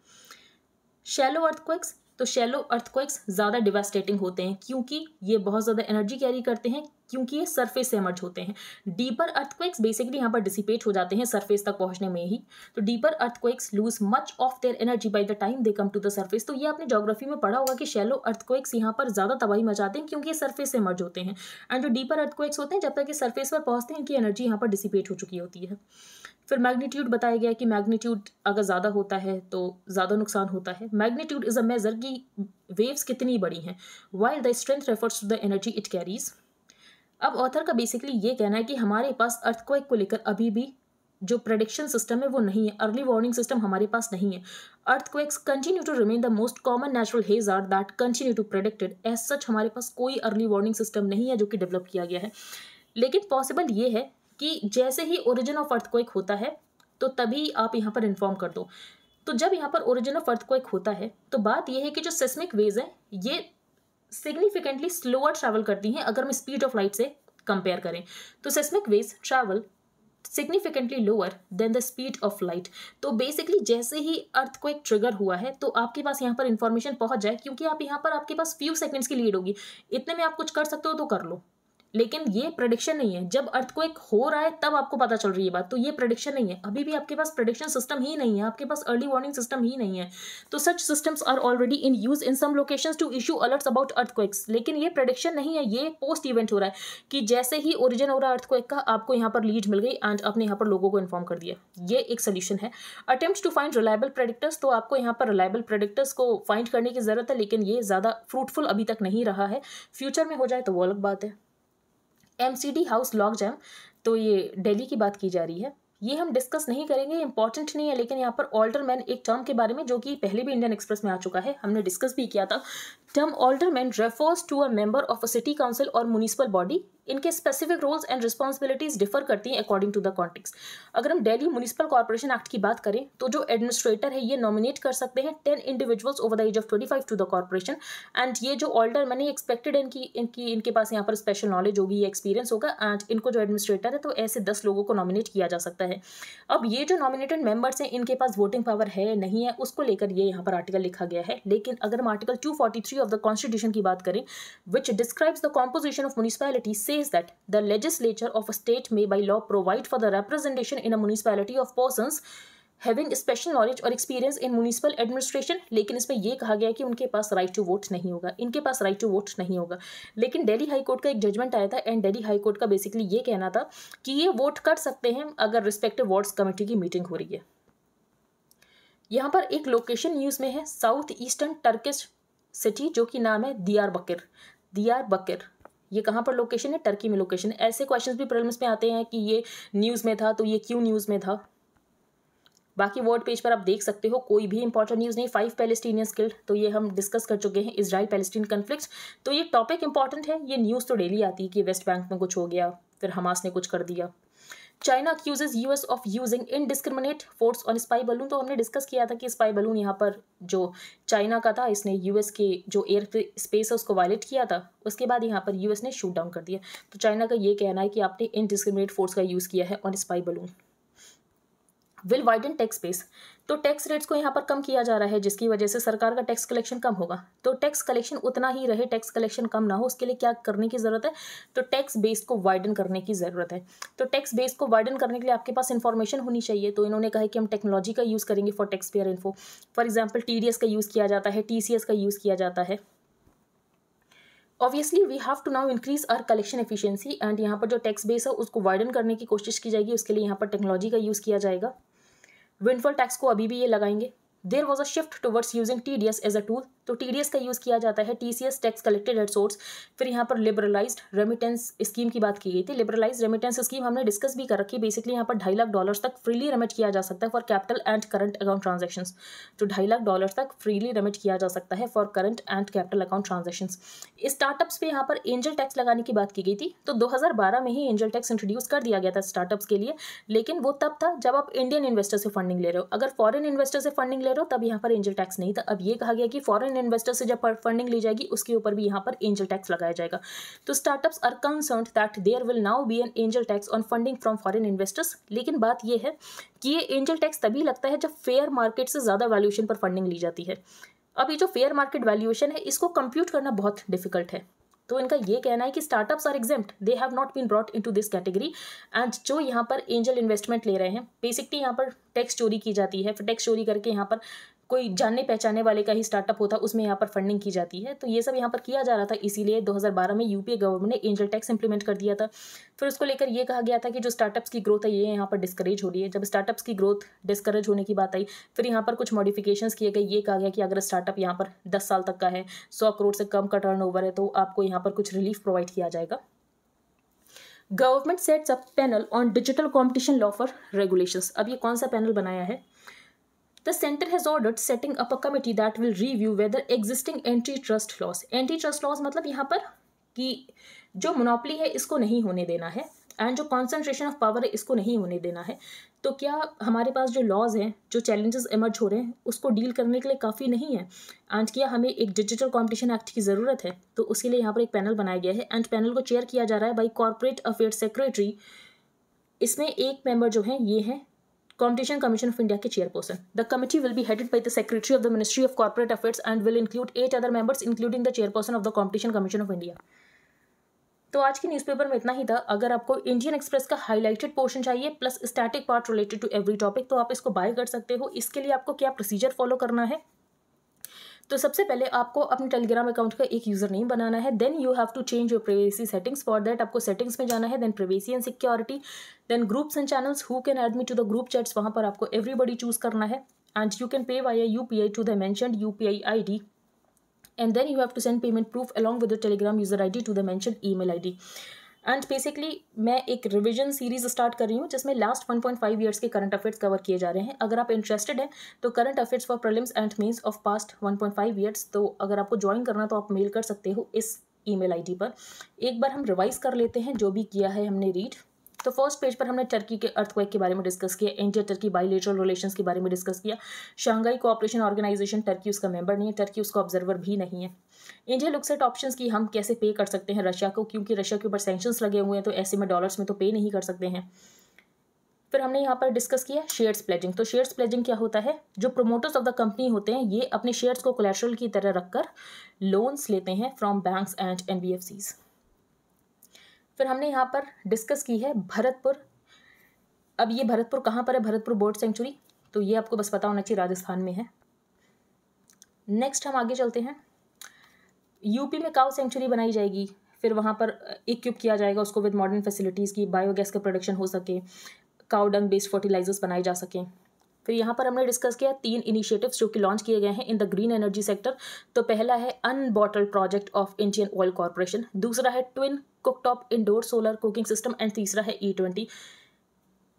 शैलो अर्थक्वेक्स तो शेलो अर्थक्वेक्स ज़्यादा डिवास्टेटिंग होते हैं क्योंकि ये बहुत ज़्यादा एनर्जी कैरी करते हैं क्योंकि ये सरफेस से एमर्ज होते हैं डीपर अर्थक्वेक्स बेसिकली यहाँ पर डिसिपेट हो जाते हैं सरफेस तक पहुँचने में ही तो deeper earthquakes lose much of their energy by the time they come to the surface तो ये आपने जोग्राफी में पढ़ा होगा कि शेलो अर्थक्वेक्स यहाँ पर ज़्यादा तबाही मचाते हैं क्योंकि ये सर्फेस से एमर्ज होते हैं एंड जो डीपर अर्थक्वेक्स होते हैं जब तक ये सर्फेस पर पहुँचते हैं इनकी एनर्जी यहाँ पर डिसिपेट हो चुकी होती है फिर मैग्नीट्यूड बताया गया कि मैग्नीट्यूड अगर ज़्यादा होता है तो ज़्यादा नुकसान होता है मैग्नीट्यूड इज़ अ मेज़र की वेव्स कितनी बड़ी हैं while the strength refers to the energy it carries अब ऑथर का बेसिकली ये कहना है कि हमारे पास अर्थक्वेक को लेकर अभी भी जो प्रडिक्शन सिस्टम है वो नहीं है अर्ली वार्निंग सिस्टम हमारे पास नहीं है earthquakes continue to remain the most common natural hazard that continue to predicted as such हमारे पास कोई अर्ली वार्निंग सिस्टम नहीं है जो कि डेवलप किया गया है लेकिन पॉसिबल ये है कि जैसे ही ओरिजिन ऑफ अर्थ एक होता है तो तभी आप यहाँ पर इन्फॉर्म कर दो तो जब यहाँ पर ओरिजिन ऑफ अर्थ एक होता है तो बात यह है कि जो सिस्मिक वेज हैं ये सिग्निफिकेंटली स्लोअर ट्रैवल करती हैं अगर हम स्पीड ऑफ लाइट से कंपेयर करें तो seismic waves travel significantly lower than the speed of light तो बेसिकली जैसे ही अर्थ को एक ट्रिगर हुआ है तो आपके पास यहाँ पर इंफॉर्मेशन पहुँच जाए क्योंकि आप यहाँ पर आपके पास फ्यू सेकेंड्स की लीड होगी इतने में आप कुछ कर सकते हो तो कर लो लेकिन ये प्रडिक्शन नहीं है जब अर्थ को एक हो रहा है तब आपको पता चल रही है बात तो ये प्रडिक्शन नहीं है अभी भी आपके पास प्रडिक्शन सिस्टम ही नहीं है आपके पास अर्ली वार्निंग सिस्टम ही नहीं है तो such systems are already in use in some location to issue alerts about earth लेकिन ये प्रडिक्शन नहीं है ये पोस्ट इवेंट हो रहा है कि जैसे ही ओरिजिन हो रहा है अर्थ का आपको यहाँ पर लीड मिल गई एंड आपने यहाँ पर लोगों को इन्फॉर्म कर दिया ये एक सोल्यूशन है attempt to find reliable predictors तो आपको यहाँ पर रिलायबल प्रडिक्टर्स को फाइंड करने की ज़रूरत है लेकिन ये ज़्यादा फ्रूटफुल अभी तक नहीं रहा है फ्यूचर में हो जाए तो वो अलग बात है एम हाउस लॉन्ग जैम तो ये डेली की बात की जा रही है ये हम डिस्कस नहीं करेंगे इंपॉर्टेंट नहीं है लेकिन यहाँ पर ऑल्टरमैन एक टर्म के बारे में जो कि पहले भी इंडियन एक्सप्रेस में आ चुका है हमने डिस्कस भी किया था term alderman refers to a member of a city council or municipal body इनके specific roles and responsibilities differ करती हैं अकॉर्डिंग टू द कॉन्टेक्स अगर हम डेली म्यूनसिपल कॉर्पोरेशन एक्ट की बात करें तो जो एडमिनिस्ट्रेटर है ये नॉमिनेट कर सकते हैं ten individuals over the age of twenty five to the corporation and ये जो ऑल्डर मैंने एक्सपेक्टेड इनकी इनकी इनके पास यहाँ पर स्पेशल नॉलेज होगी या एक्सपीरियंस होगा एंड इनको जो एडमिनिस्ट्रेटर है तो ऐसे दस लोगों को नॉमिनेट किया जा सकता है अब ये जो नॉमिनेटेड मेंबर्स हैं इनके पास वोटिंग पावर है नहीं है उसको लेकर ये यहाँ पर आर्टिकल लिखा गया है लेकिन अगर हम article two of the constitution की बात करें which describes the composition of municipality से says that the legislature of a state may by law provide for the representation in a municipality of persons having special knowledge or experience in municipal administration लेकिन इसमें यह कहा गया कि उनके पास right to vote नहीं होगा इनके पास राइट टू वोट नहीं होगा लेकिन दिल्ली हाई कोर्ट का एक जजमेंट आया था एंड दिल्ली हाई कोर्ट का बेसिकली ये कहना था कि ये वोट कर सकते हैं अगर रिस्पेक्टिव वार्ड्स कमेटी की मीटिंग हो रही है यहाँ पर एक लोकेशन न्यूज़ में है साउथ ईस्टर्न टर्किश सिटी जो कि नाम है दियार बकर दियार बकर ये कहाँ पर लोकेशन है टर्की में लोकेशन है ऐसे क्वेश्चन भी प्रॉब्लम्स में आते हैं कि ये न्यूज़ में था तो ये क्यों न्यूज़ में था बाकी वर्ड पेज पर आप देख सकते हो कोई भी इंपॉर्टेंट न्यूज़ नहीं फाइव पैलेस्टीनियंस किल्ड तो ये हम डिस्कस कर चुके हैं इसराइल पैलेस्टीन कन्फ्लिक्ट तो ये टॉपिक इंपॉर्टेंट है ये न्यूज़ तो डेली आती है कि वेस्ट बैंक में कुछ हो गया फिर हमास ने कुछ कर दिया China accuses US of using indiscriminate force on spy balloon तो हमने डिस्कस किया था कि स्पाई बलून यहाँ पर जो चाइना का था इसने यूएस के जो एयर स्पेस है उसको वायलेट किया था उसके बाद यहाँ पर यूएस ने शूट डाउन कर दिया तो चाइना का ये कहना है कि आपने इनडिस्क्रिमिनेट फोर्स का यूज़ किया है on spy balloon will widen tax base तो टैक्स रेट्स को यहाँ पर कम किया जा रहा है जिसकी वजह से सरकार का टैक्स कलेक्शन कम होगा तो टैक्स कलेक्शन उतना ही रहे टैक्स कलेक्शन कम ना हो उसके लिए क्या करने की ज़रूरत है तो टैक्स बेस को वाइडन करने की ज़रूरत है तो टैक्स बेस को वाइडन करने के लिए आपके पास इन्फॉर्मेशन होनी चाहिए तो इन्होंने कहा कि हम टेक्नोलॉजी का यूज़ करेंगे for tax payer info for example T का यूज़ किया जाता है टी का यूज़ किया जाता है obviously we have to now increase our collection efficiency and यहाँ पर जो टैक्स बेस है उसको वाइडन करने की कोशिश की जाएगी उसके लिए यहाँ पर टेक्नोलॉजी का यूज़ किया जाएगा विंडफॉल टैक्स को अभी भी ये लगाएंगे there was a shift towards using T D S as a tool तो टी का यूज़ किया जाता है T tax collected at source फिर यहाँ पर लिबरलाइज्ड रेमिटेंस स्कीम की बात की गई थी लिबरलाइज रेमिटेंस स्कीम हमने डिस्कस भी कर रखी बेसिकली यहाँ पर ढाई लाख डॉलर्स तक फ्रीली रेमिट किया जा सकता है for capital and current account transaction तो ढाई लाख डॉलर तक फ्रीली रेमिट किया जा सकता है for current and capital account transaction startups पर यहाँ पर एंजल टैक्स लगाने की बात की गई थी तो दो में ही एंजल टैक्स इंट्रोड्यूस कर दिया गया था स्टार्टअप्स के लिए लेकिन वो तब था जब आप इंडियन इन्वेस्टर से फंडिंग ले रहे हो अगर फॉरन इन्वेस्टर से फंडिंग ले रहे हो तब यहाँ पर एंजल टैक्स नहीं था अब ये कहा गया कि फॉरन फॉरन इन्वेस्टर से जब फंडिंग ली जाएगी उसके ऊपर भी यहाँ पर एंजल टैक्स लगाया जाएगा तो startups are concern that there will now be an angel tax on funding from foreign investors लेकिन बात यह है कि ये एंजल टैक्स तभी लगता है जब फेयर मार्केट से ज़्यादा वैल्यूशन पर फंडिंग ली जाती है अब ये जो फेयर मार्केट वैल्यूएशन है इसको कंप्यूट करना बहुत डिफिकल्ट है तो इनका ये कहना है कि startups are exempt they have not been brought into this category and जो यहाँ पर एंजल इन्वेस्टमेंट ले रहे हैं बेसिकली यहाँ पर टैक्स चोरी की जाती है फिर टैक्स चोरी करके यहाँ पर कोई जानने पहचाने वाले का ही स्टार्टअप होता उसमें यहाँ पर फंडिंग की जाती है तो ये सब यहाँ पर किया जा रहा था इसीलिए 2012 में यूपीए गवर्नमेंट ने एंजल टैक्स इंप्लीमेंट कर दिया था फिर उसको लेकर ये कहा गया था कि जो स्टार्टअप्स की ग्रोथ है ये यहाँ पर डिस्करेज हो रही है जब स्टार्टअप्स की ग्रोथ डिस्करेज होने की बात आई फिर यहाँ पर कुछ मॉडिफिकेशन किए गए ये कहा गया कि अगर स्टार्टअप यहाँ पर दस साल तक का है सौ करोड़ से कम का टर्न है तो आपको यहाँ पर कुछ रिलीफ प्रोवाइड किया जाएगा government sets a panel on digital competition law for regulation अब ये कौन सा पैनल बनाया है The center has ordered setting up a committee that will review whether existing antitrust laws antitrust laws मतलब यहाँ पर कि जो मोनोपली है इसको नहीं होने देना है एंड जो कॉन्सेंट्रेशन ऑफ पावर है इसको नहीं होने देना है तो क्या हमारे पास जो लॉज हैं जो चैलेंजेस इमर्ज हो रहे हैं उसको डील करने के लिए काफ़ी नहीं है एंड क्या हमें एक डिजिटल कॉम्पिटिशन एक्ट की ज़रूरत है तो उसके लिए यहाँ पर एक पैनल बनाया गया है एंड पैनल को चेयर किया जा रहा है बाई कॉरपोरेट अफेयर सेक्रेटरी इसमें एक मेंबर जो है ये हैं कॉम्पिटिशन कमीशन ऑफ इंडिया के chairperson the committee will be headed by the secretary of the Ministry of Corporate Affairs and will include eight other members including the chairperson of the Competition Commission of India तो आज के newspaper में इतना ही था अगर आपको Indian Express का highlighted portion चाहिए plus static part related to every topic तो आप इसको बाय कर सकते हो इसके लिए आपको क्या प्रोसीजर फॉलो करना है तो सबसे पहले आपको अपने टेलीग्राम अकाउंट का एक यूज़र नेम बनाना है then you have to change your privacy settings for that आपको सेटिंग्स में जाना है then privacy and security then groups and channels who can add me to the group chats वहाँ पर आपको एवरीबडी चूज़ करना है and you can pay and you can pay via UPI I I mentioned UPI ID and then you have to send payment proof Telegram user I D to the mention email I D and basically मैं एक revision series start कर रही हूँ जिसमें last one point five years के current affairs cover किए जा रहे हैं अगर आप इंटरेस्टेड हैं तो current affairs for prelims and mains of past one point five years तो अगर आपको ज्वाइन करना तो आप मेल कर सकते हो इस आई डी पर एक बार हम रिवाइज कर लेते हैं जो भी किया है हमने रीड तो फर्स्ट पेज पर हमने टर्की के अर्थक्वेक के बारे में डिस्कस किया इंडिया टर्की बाइलेटरल रिलेशन के बारे में डिस्कस किया शंघाई कोऑपरेशन ऑर्गेनाइजेशन टर्की उसका मेंबर नहीं है टर्की उसका ऑब्जर्वर भी नहीं है इंडिया लुक्स एट ऑप्शन की हम कैसे पे कर सकते हैं रशिया को क्योंकि रशिया के ऊपर सेंशन लगे हुए हैं तो ऐसे में डॉलर्स में तो पे नहीं कर सकते हैं फिर हमने यहाँ पर डिस्कस किया शेयर्स प्लेजिंग तो शेयर्स प्लेजिंग क्या होता है जो प्रोमोटर्स ऑफ द कंपनी होते हैं ये अपने शेयर्स को कोलेस्ट्रोल की तरह रखकर लोन्स लेते हैं फ्रॉम बैंक्स एंड एनबीएफसीज़ फिर हमने यहाँ पर डिस्कस की है भरतपुर अब ये भरतपुर कहाँ पर है भरतपुर बर्ड सेंचुरी तो ये आपको बस पता होना चाहिए राजस्थान में है नेक्स्ट हम आगे चलते हैं यूपी में काउ सेंचुरी बनाई जाएगी फिर वहाँ पर इक्विप किया जाएगा उसको विद मॉडर्न फैसिलिटीज़ की बायोगैस का प्रोडक्शन हो सके काउडंग बेस्ड फर्टिलाइजर्स बनाए जा सकें फिर यहाँ पर हमने डिस्कस किया तीन इनिशिएटिव्स जो कि लॉन्च किए गए हैं in the green energy sector तो पहला है unbottle project of Indian Oil Corporation दूसरा है twin cooktop indoor solar cooking system and तीसरा है ई ट्वेंटी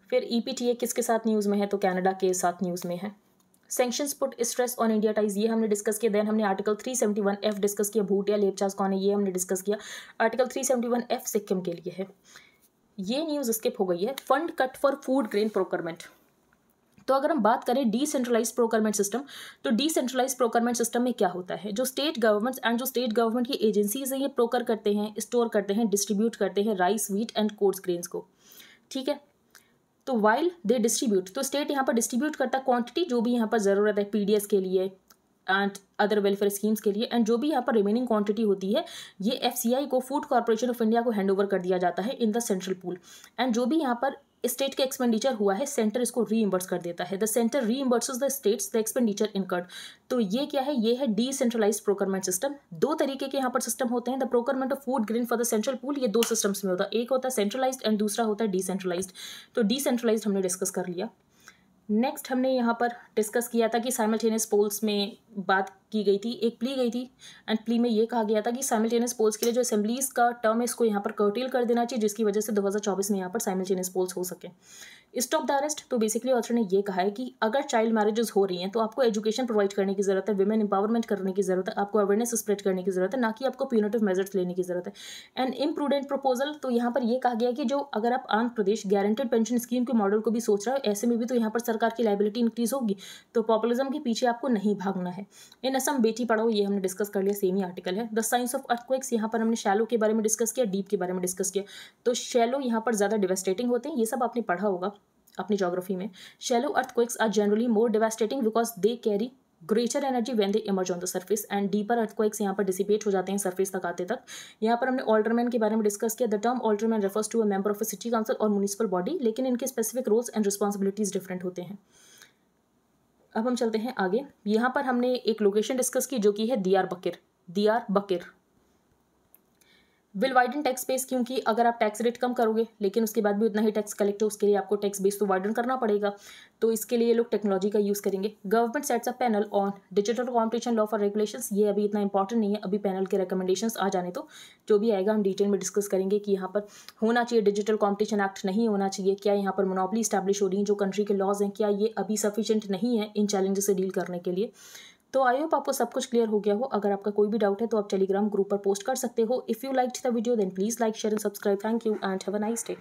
फिर ई पी टी ए किसके साथ न्यूज़ में है तो कैनेडा के साथ न्यूज़ में है sanction put stress on India ties ये हमने डिस्कस किया देन हमने article three one F discuss किया भूटिया लेपचाज कौन है ये हमने डिस्कस किया article three one F Sikkim के लिए है ये न्यूज़ स्किप हो गई है fund cut for food grain procurement तो अगर हम बात करें डिसेंट्रलाइज प्रोकरमेंट सिस्टम तो डिसेंट्रलाइज प्रोकरमेंट सिस्टम में क्या होता है जो स्टेट गवर्नमेंट्स एंड जो स्टेट गवर्नमेंट की एजेंसीज हैं ये प्रोकर करते हैं स्टोर करते हैं डिस्ट्रीब्यूट करते हैं rice wheat and coarse grains को ठीक है तो वाइल दे डिस्ट्रीब्यूट तो स्टेट यहाँ पर डिस्ट्रीब्यूट करता है क्वांटिटी जो भी यहाँ पर ज़रूरत है पी के लिए एंड अदर वेलफेयर स्कीम्स के लिए एंड जो भी यहाँ पर रिमेनिंग क्वांटिटी होती है ये एफ को फूड कॉरपोरेशन ऑफ इंडिया को हैंड ओवर कर दिया जाता है in the central pool and जो भी यहाँ पर स्टेट के एक्सपेंडिचर हुआ है सेंटर इसको री कर देता है the centre re the states the expenditure incurred तो ये क्या है ये है डिसेंट्रलाइज प्रोकरमेंट सिस्टम दो तरीके के यहाँ पर सिस्टम होते हैं the procurement of food grain for the central pool ये दो सिस्टम्स में होता है एक होता है सेंट्रलाइज एंड दूसरा होता है डिसेंट्रलाइज तो डिसेंट्रलाइज हमने डिस्कस कर लिया नेक्स्ट हमने यहाँ पर डिस्कस किया था कि साइमल्टेनियस पोल्स में बात की गई थी एक प्ली गई थी एंड प्ली में ये कहा गया था कि साइमिलटेनियस पोल्स के लिए जो असेंबलीज का टर्म है इसको यहाँ पर कर्टील कर देना चाहिए जिसकी वजह से 2024 में यहाँ पर साइमिलटेनियस पोल्स हो सके स्टॉप द अरेस्ट तो बेसिकली ऑथर ने यह कहा है कि अगर चाइल्ड मैरिजेस हो रही हैं तो आपको एजुकेशन प्रोवाइड करने की जरूरत है वुमेन इंपावरमेंट करने की जरूरत है आपको अवेयरनेस स्प्रेड करने की जरूरत है ना कि आपको प्यूनेटिव मेजर्स लेने की जरूरत है एंड इम्प्रूडेंट प्रपोजल तो यहाँ पर यह कहा गया कि जो अगर आप Andhra Pradesh guaranteed pension scheme के मॉडल को भी सोच रहे हो ऐसे में भी तो यहाँ पर सरकार की लाइबिलिटी इंक्रीज होगी तो पॉपुलिज्म के पीछे आपको नहीं भागना है इन एंड असम बेटी पढ़ाओ ये हमने डिस्कस कर लिया सेम ही आर्टिकल है द साइंस ऑफ अर्थक्वेक्स यहाँ पर हमने शैलो के बारे में डिस्कस किया डीप के बारे में डिस्कस किया तो शैलो यहाँ पर ज़्यादा डिवेस्टेटिंग होते हैं ये सब आपने पढ़ा होगा अपनी जोग्राफी में shallow earthquakes are generally more devastating because they carry greater energy when they emerge on the surface and deeper earthquakes यहाँ पर डिसिपेट हो जाते हैं सर्फेस तक आते तक यहाँ पर हमने ऑल्टरमैन के बारे में डिस्कस किया the term alderman refers to a member of a city council और म्यूनसिपल बॉडी लेकिन इनके specific roles and responsibilities different होते हैं अब हम चलते हैं आगे यहाँ पर हमने एक लोकेशन डिस्कस की जो कि है दियार बकर दियार बकर विल वाइडन टैक्स बेस क्योंकि अगर आप टैक्स रेट कम करोगे लेकिन उसके बाद भी उतना ही टैक्स कलेक्ट हो उसके लिए आपको टैक्स बेस तो वाइडन करना पड़ेगा तो इसके लिए लोग टेक्नोलॉजी का यूज़ करेंगे government sets a panel on digital competition law for regulation ये अभी इतना इंपॉर्टेंट नहीं है अभी पैनल के रिकमेंडेशन आ जाने तो जो भी आएगा हम डिटेल में डिस्कस करेंगे कि यहाँ पर होना चाहिए डिजिटल कॉम्पिटिशन एक्ट नहीं होना चाहिए क्या यहाँ पर मोनोपली स्टैब्लिश हो रही है जो कंट्री के लॉज हैं क्या ये अभी सफिशेंट नहीं है इन चैलेंजेस से डील करने के लिए तो आई होप आपको सब कुछ क्लियर हो गया हो अगर आपका कोई भी डाउट है तो आप टेलीग्राम ग्रुप पर पोस्ट कर सकते हो if you like the video then please like share and subscribe thank you and have a nice day